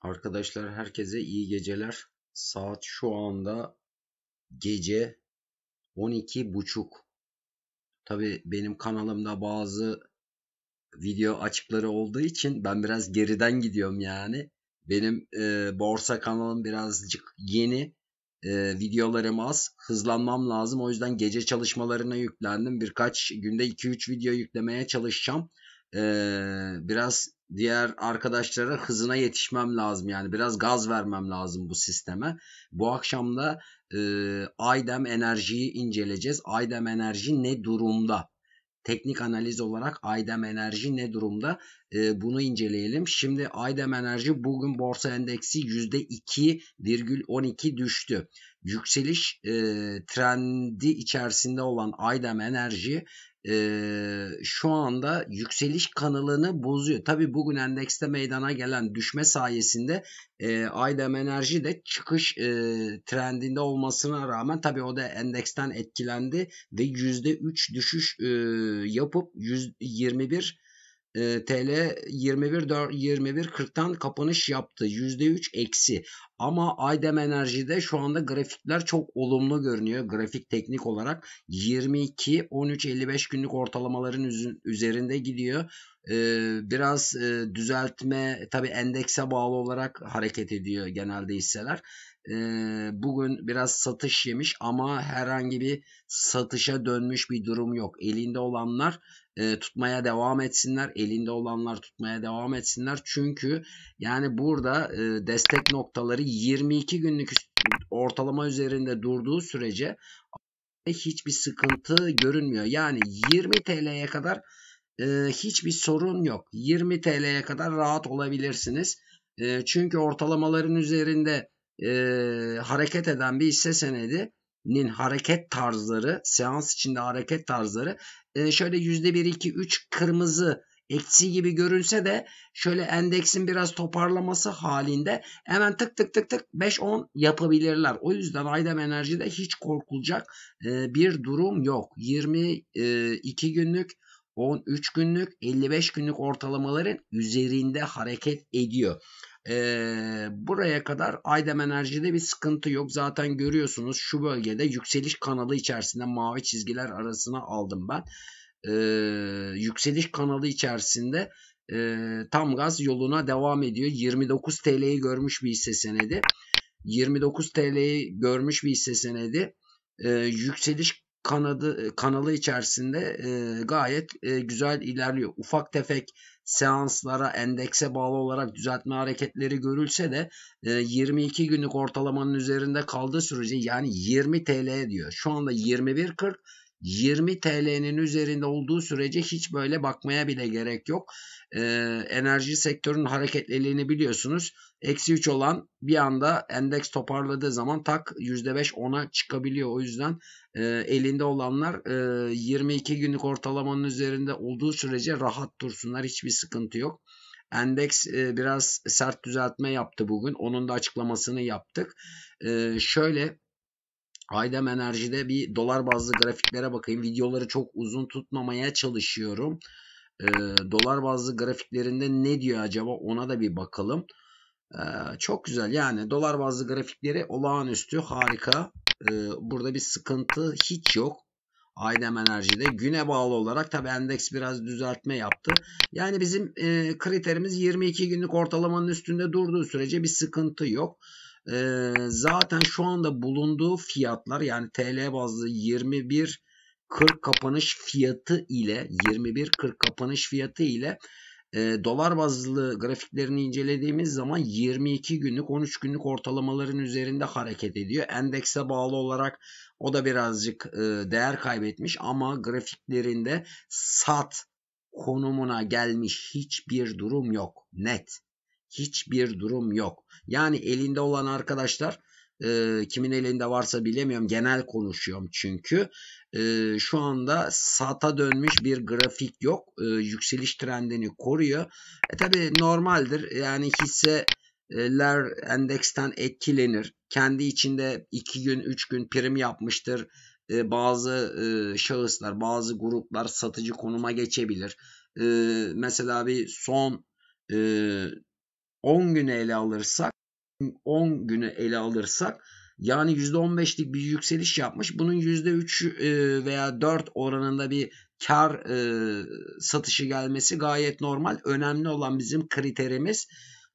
Arkadaşlar herkese iyi geceler. Saat şu anda gece 12.30. Tabi benim kanalımda bazı video açıkları olduğu için ben biraz geriden gidiyorum yani. Benim e, borsa kanalım birazcık yeni. E, videolarım az. Hızlanmam lazım. O yüzden gece çalışmalarına yüklendim. Birkaç günde 2-3 video yüklemeye çalışacağım. E, biraz diğer arkadaşlara hızına yetişmem lazım. Yani biraz gaz vermem lazım bu sisteme. Bu akşam da e, Aydem Enerji'yi inceleyeceğiz. Aydem Enerji ne durumda? Teknik analiz olarak Aydem Enerji ne durumda? E, bunu inceleyelim. Şimdi Aydem Enerji bugün borsa endeksi %2,12 düştü. Yükseliş e, trendi içerisinde olan Aydem Enerji e, şu anda yükseliş kanalını bozuyor. Tabi bugün endekste meydana gelen düşme sayesinde e, Aydem Enerji de çıkış e, trendinde olmasına rağmen tabi o da endeksten etkilendi ve %3 düşüş e, yapıp 121 e, TL 21 21 kapanış yaptı. %3 eksi. Ama Aydem Enerji'de şu anda grafikler çok olumlu görünüyor. Grafik teknik olarak 22 13 55 günlük ortalamaların üzerinde gidiyor. Ee, biraz e, düzeltme tabi endekse bağlı olarak hareket ediyor genelde hisseler. Ee, bugün biraz satış yemiş ama herhangi bir satışa dönmüş bir durum yok. Elinde olanlar e, tutmaya devam etsinler. Elinde olanlar tutmaya devam etsinler. Çünkü yani burada e, destek noktaları 22 günlük ortalama üzerinde durduğu sürece hiçbir sıkıntı görünmüyor. Yani 20 TL'ye kadar e, hiçbir sorun yok. 20 TL'ye kadar rahat olabilirsiniz. E, çünkü ortalamaların üzerinde e, hareket eden bir hisse senedi hareket tarzları, seans içinde hareket tarzları ee, şöyle yüzde %1, 2, 3 kırmızı eksi gibi görülse de şöyle endeksin biraz toparlaması halinde hemen tık tık tık tık 5-10 yapabilirler. O yüzden Aydem Enerji'de hiç korkulacak e, bir durum yok. 22 e, günlük 13 günlük 55 günlük ortalamaların üzerinde hareket ediyor. E, buraya kadar Aydem Enerji'de bir sıkıntı yok. Zaten görüyorsunuz şu bölgede yükseliş kanalı içerisinde mavi çizgiler arasına aldım ben. E, yükseliş kanalı içerisinde e, tam gaz yoluna devam ediyor. 29 TL'yi görmüş bir hisse senedi. 29 TL'yi görmüş bir hisse senedi. E, yükseliş kanadı e, kanalı içerisinde e, gayet e, güzel ilerliyor. Ufak tefek seanslara endekse bağlı olarak düzeltme hareketleri görülse de e, 22 günlük ortalamanın üzerinde kaldığı sürece yani 20 TL diyor. Şu anda 21.40 20 TL'nin üzerinde olduğu sürece hiç böyle bakmaya bile gerek yok. E, enerji sektörünün hareketliliğini biliyorsunuz. Eksi 3 olan bir anda endeks toparladığı zaman tak %5 10'a çıkabiliyor. O yüzden e, elinde olanlar e, 22 günlük ortalamanın üzerinde olduğu sürece rahat dursunlar. Hiçbir sıkıntı yok. Endeks e, biraz sert düzeltme yaptı bugün. Onun da açıklamasını yaptık. E, şöyle Aydem Enerji'de bir dolar bazlı grafiklere bakayım. Videoları çok uzun tutmamaya çalışıyorum. E, dolar bazlı grafiklerinde ne diyor acaba ona da bir bakalım. E, çok güzel yani dolar bazlı grafikleri olağanüstü harika. E, burada bir sıkıntı hiç yok. Aydem Enerji'de güne bağlı olarak tabi endeks biraz düzeltme yaptı. Yani bizim e, kriterimiz 22 günlük ortalamanın üstünde durduğu sürece bir sıkıntı yok e, zaten şu anda bulunduğu fiyatlar yani TL bazlı 21.40 kapanış fiyatı ile 21.40 kapanış fiyatı ile e, dolar bazlı grafiklerini incelediğimiz zaman 22 günlük 13 günlük ortalamaların üzerinde hareket ediyor. Endekse bağlı olarak o da birazcık e, değer kaybetmiş ama grafiklerinde sat konumuna gelmiş hiçbir durum yok. Net hiçbir durum yok. Yani elinde olan arkadaşlar e, kimin elinde varsa bilemiyorum. Genel konuşuyorum çünkü. E, şu anda sata dönmüş bir grafik yok. E, yükseliş trendini koruyor. E, tabii normaldir. Yani hisse ler endeksten etkilenir. Kendi içinde 2 gün 3 gün prim yapmıştır. E, bazı e, şahıslar bazı gruplar satıcı konuma geçebilir. E, mesela bir son 10 günü ele alırsak 10 günü ele alırsak yani %15'lik bir yükseliş yapmış. Bunun %3 e, veya 4 oranında bir kar e, satışı gelmesi gayet normal. Önemli olan bizim kriterimiz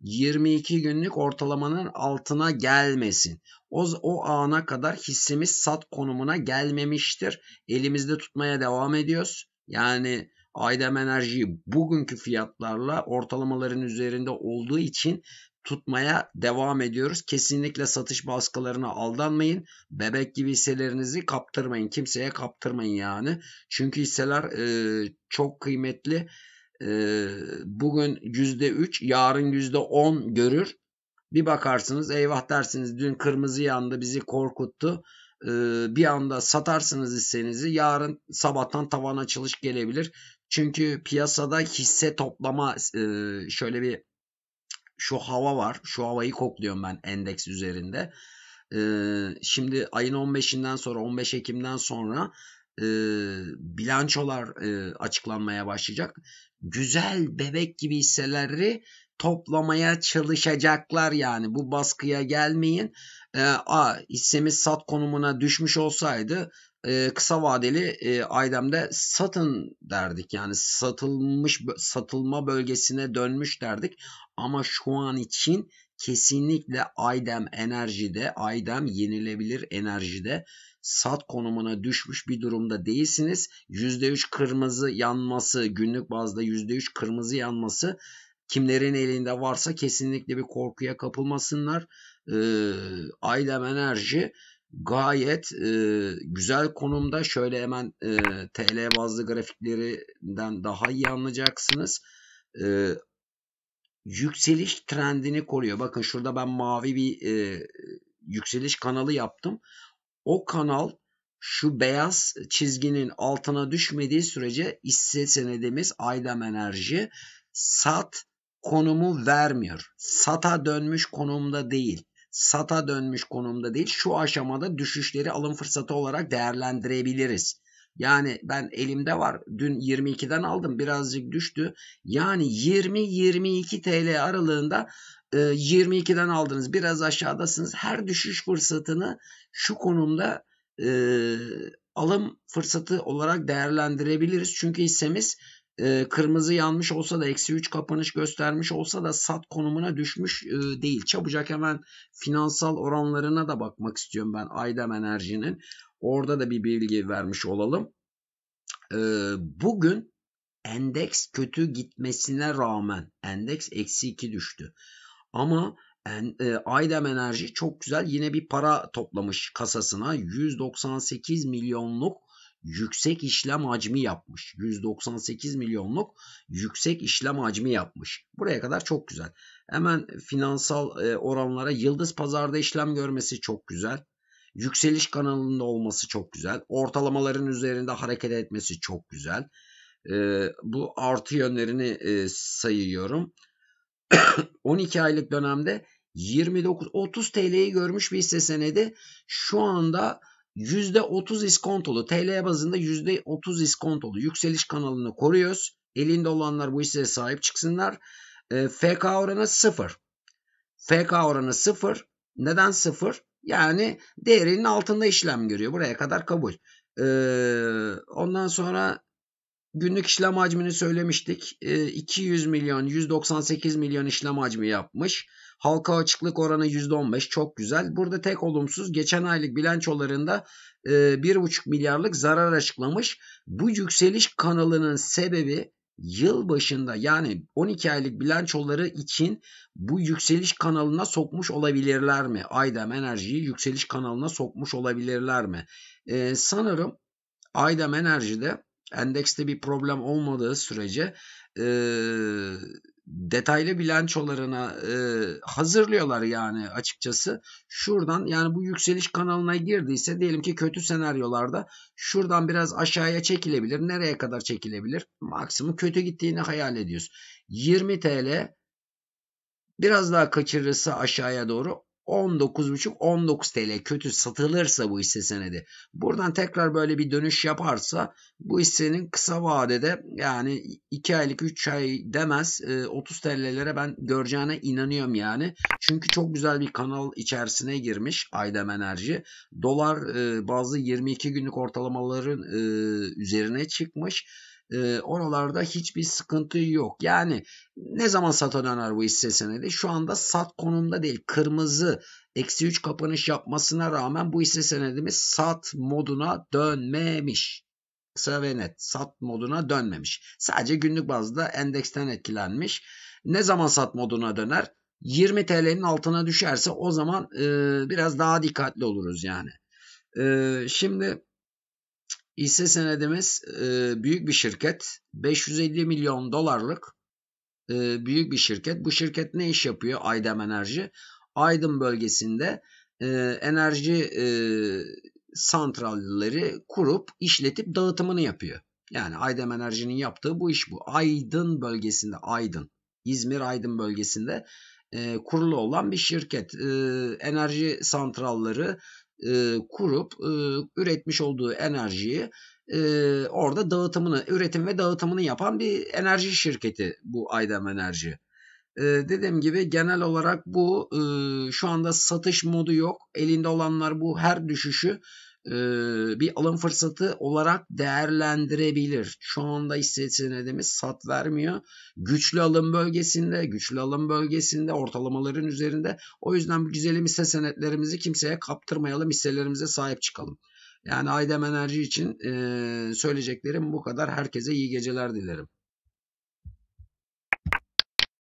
22 günlük ortalamanın altına gelmesin. O, o ana kadar hissemiz sat konumuna gelmemiştir. Elimizde tutmaya devam ediyoruz. Yani Aydem Enerji'yi bugünkü fiyatlarla ortalamaların üzerinde olduğu için tutmaya devam ediyoruz. Kesinlikle satış baskılarına aldanmayın. Bebek gibi hisselerinizi kaptırmayın. Kimseye kaptırmayın yani. Çünkü hisseler e, çok kıymetli. E, bugün %3, yarın %10 görür. Bir bakarsınız eyvah dersiniz dün kırmızı yandı bizi korkuttu. Ee, bir anda satarsınız hissenizi yarın sabahtan tavan açılış gelebilir. Çünkü piyasada hisse toplama e, şöyle bir şu hava var. Şu havayı kokluyorum ben endeks üzerinde. E, şimdi ayın 15'inden sonra 15 Ekim'den sonra e, bilançolar açıklanmaya başlayacak. Güzel bebek gibi hisseleri toplamaya çalışacaklar yani. Bu baskıya gelmeyin. a hissemiz sat konumuna düşmüş olsaydı e, kısa vadeli e, Aydem'de satın derdik. Yani satılmış satılma bölgesine dönmüş derdik. Ama şu an için kesinlikle Aydem enerjide, Aydem yenilebilir enerjide sat konumuna düşmüş bir durumda değilsiniz. %3 kırmızı yanması, günlük bazda %3 kırmızı yanması kimlerin elinde varsa kesinlikle bir korkuya kapılmasınlar. Ee, Aydem enerji gayet e, güzel konumda. Şöyle hemen e, TL bazlı grafiklerinden daha iyi anlayacaksınız. E, yükseliş trendini koruyor. Bakın şurada ben mavi bir e, yükseliş kanalı yaptım. O kanal şu beyaz çizginin altına düşmediği sürece hisse senedimiz Aydem Enerji sat konumu vermiyor. Sata dönmüş konumda değil sata dönmüş konumda değil. Şu aşamada düşüşleri alım fırsatı olarak değerlendirebiliriz. Yani ben elimde var. Dün 22'den aldım. Birazcık düştü. Yani 20-22 TL aralığında 22'den e, aldınız. Biraz aşağıdasınız. Her düşüş fırsatını şu konumda e, alım fırsatı olarak değerlendirebiliriz. Çünkü hissemiz e, kırmızı yanmış olsa da eksi 3 kapanış göstermiş olsa da sat konumuna düşmüş e, değil. Çabucak hemen finansal oranlarına da bakmak istiyorum ben Aydem Enerji'nin. Orada da bir bilgi vermiş olalım. E, bugün endeks kötü gitmesine rağmen endeks eksi 2 düştü. Ama en, e, Aydem Enerji çok güzel yine bir para toplamış kasasına 198 milyonluk yüksek işlem hacmi yapmış. 198 milyonluk yüksek işlem hacmi yapmış. Buraya kadar çok güzel. Hemen finansal e, oranlara yıldız pazarda işlem görmesi çok güzel. Yükseliş kanalında olması çok güzel. Ortalamaların üzerinde hareket etmesi çok güzel. E, bu artı yönlerini e, sayıyorum. 12 aylık dönemde 29 30 TL'yi görmüş bir hisse senedi şu anda %30 iskontolu TL bazında %30 iskontolu yükseliş kanalını koruyoruz. Elinde olanlar bu hisseye sahip çıksınlar. E, ee, FK oranı 0. FK oranı 0. Neden 0? Yani değerinin altında işlem görüyor. Buraya kadar kabul. E, ondan sonra Günlük işlem hacmini söylemiştik. 200 ee, milyon, 198 milyon işlem hacmi yapmış. Halka açıklık oranı %15 çok güzel. Burada tek olumsuz geçen aylık bilançolarında 1,5 e, milyarlık zarar açıklamış. Bu yükseliş kanalının sebebi yıl başında yani 12 aylık bilançoları için bu yükseliş kanalına sokmuş olabilirler mi? Aydem Enerji'yi yükseliş kanalına sokmuş olabilirler mi? Ee, sanırım Aydem Enerji'de endekste bir problem olmadığı sürece e, detaylı bilançolarına e, hazırlıyorlar yani açıkçası. Şuradan yani bu yükseliş kanalına girdiyse diyelim ki kötü senaryolarda şuradan biraz aşağıya çekilebilir. Nereye kadar çekilebilir? Maksimum kötü gittiğini hayal ediyoruz. 20 TL biraz daha kaçırırsa aşağıya doğru 19.5-19 TL kötü satılırsa bu hisse senedi. Buradan tekrar böyle bir dönüş yaparsa bu hissenin kısa vadede yani 2 aylık 3 ay demez 30 e, TL'lere ben göreceğine inanıyorum yani. Çünkü çok güzel bir kanal içerisine girmiş Aydem Enerji. Dolar e, bazı 22 günlük ortalamaların e, üzerine çıkmış e, oralarda hiçbir sıkıntı yok. Yani ne zaman sata döner bu hisse senedi? Şu anda sat konumda değil. Kırmızı eksi 3 kapanış yapmasına rağmen bu hisse senedimiz sat moduna dönmemiş. Kısa ve net sat moduna dönmemiş. Sadece günlük bazda endeksten etkilenmiş. Ne zaman sat moduna döner? 20 TL'nin altına düşerse o zaman e, biraz daha dikkatli oluruz yani. E, şimdi Hisse senedimiz e, büyük bir şirket. 550 milyon dolarlık e, büyük bir şirket. Bu şirket ne iş yapıyor Aydem Enerji? Aydın bölgesinde e, enerji e, santralleri kurup işletip dağıtımını yapıyor. Yani Aydem Enerji'nin yaptığı bu iş bu. Aydın bölgesinde Aydın, İzmir Aydın bölgesinde e, kurulu olan bir şirket. E, enerji santralları e, kurup e, üretmiş olduğu enerjiyi e, orada dağıtımını, üretim ve dağıtımını yapan bir enerji şirketi bu Aydem Enerji. E, dediğim gibi genel olarak bu e, şu anda satış modu yok. Elinde olanlar bu her düşüşü bir alım fırsatı olarak değerlendirebilir. Şu anda hissesenedimiz sat vermiyor. Güçlü alım bölgesinde, güçlü alım bölgesinde ortalamaların üzerinde. O yüzden bu güzelim hisse senetlerimizi kimseye kaptırmayalım, hisselerimize sahip çıkalım. Yani Aydem Enerji için söyleyeceklerim bu kadar. Herkese iyi geceler dilerim.